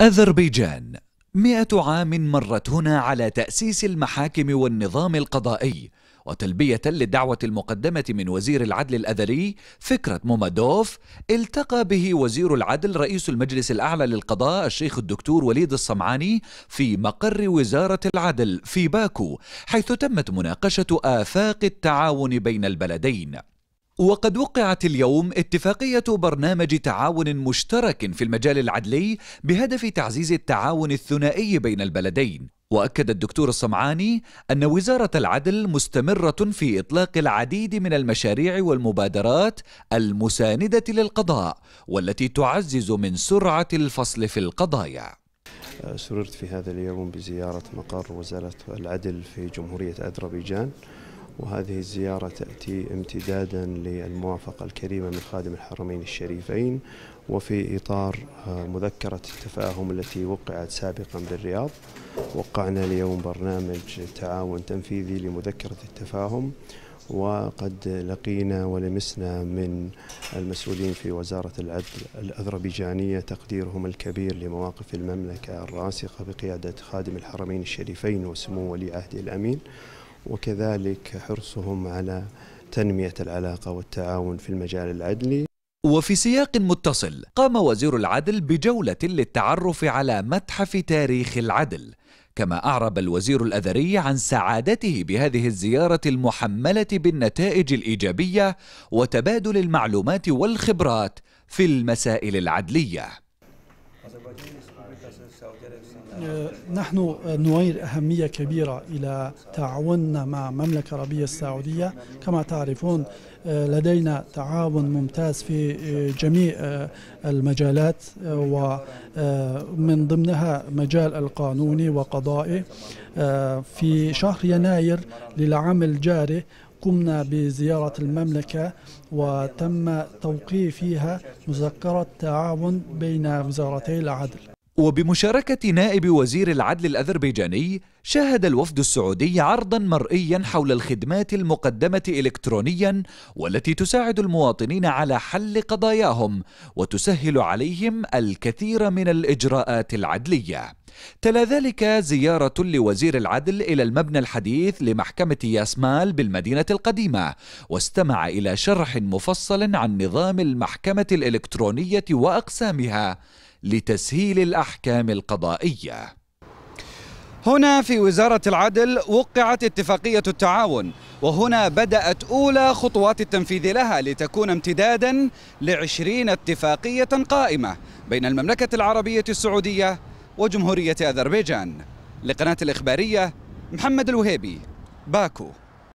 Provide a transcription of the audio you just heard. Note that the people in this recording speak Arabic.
أذربيجان مئة عام مرت هنا على تأسيس المحاكم والنظام القضائي وتلبية للدعوة المقدمة من وزير العدل الأذري فكرة مومادوف التقى به وزير العدل رئيس المجلس الأعلى للقضاء الشيخ الدكتور وليد الصمعاني في مقر وزارة العدل في باكو حيث تمت مناقشة آفاق التعاون بين البلدين وقد وقعت اليوم اتفاقية برنامج تعاون مشترك في المجال العدلي بهدف تعزيز التعاون الثنائي بين البلدين وأكد الدكتور الصمعاني أن وزارة العدل مستمرة في إطلاق العديد من المشاريع والمبادرات المساندة للقضاء والتي تعزز من سرعة الفصل في القضايا سررت في هذا اليوم بزيارة مقر وزارة العدل في جمهورية أذربيجان وهذه الزيارة تأتي امتدادا للموافقة الكريمة من خادم الحرمين الشريفين وفي إطار آه، مذكرة التفاهم التي وقعت سابقا بالرياض وقعنا اليوم برنامج تعاون تنفيذي لمذكرة التفاهم وقد لقينا ولمسنا من المسؤولين في وزارة العدل الأذربيجانية تقديرهم الكبير لمواقف المملكة الراسخة بقيادة خادم الحرمين الشريفين وسمو ولي عهده الأمين وكذلك حرصهم على تنمية العلاقة والتعاون في المجال العدلي وفي سياق متصل قام وزير العدل بجولة للتعرف على متحف تاريخ العدل كما أعرب الوزير الأذري عن سعادته بهذه الزيارة المحملة بالنتائج الإيجابية وتبادل المعلومات والخبرات في المسائل العدلية آه، نحن نعير أهمية كبيرة إلى تعاوننا مع المملكة العربية السعودية كما تعرفون آه، لدينا تعاون ممتاز في آه، جميع المجالات ومن ضمنها مجال القانوني وقضائي في شهر يناير للعام الجاري قمنا بزيارة المملكة وتم توقيع فيها مذكرة تعاون بين وزارتي العدل وبمشاركة نائب وزير العدل الأذربيجاني شاهد الوفد السعودي عرضا مرئيا حول الخدمات المقدمة إلكترونيا والتي تساعد المواطنين على حل قضاياهم وتسهل عليهم الكثير من الإجراءات العدلية تلا ذلك زيارة لوزير العدل إلى المبنى الحديث لمحكمة ياسمال بالمدينة القديمة واستمع إلى شرح مفصل عن نظام المحكمة الإلكترونية وأقسامها لتسهيل الأحكام القضائية هنا في وزارة العدل وقعت اتفاقية التعاون وهنا بدأت أولى خطوات التنفيذ لها لتكون امتدادا لعشرين اتفاقية قائمة بين المملكة العربية السعودية وجمهورية أذربيجان لقناة الإخبارية محمد الوهيبي باكو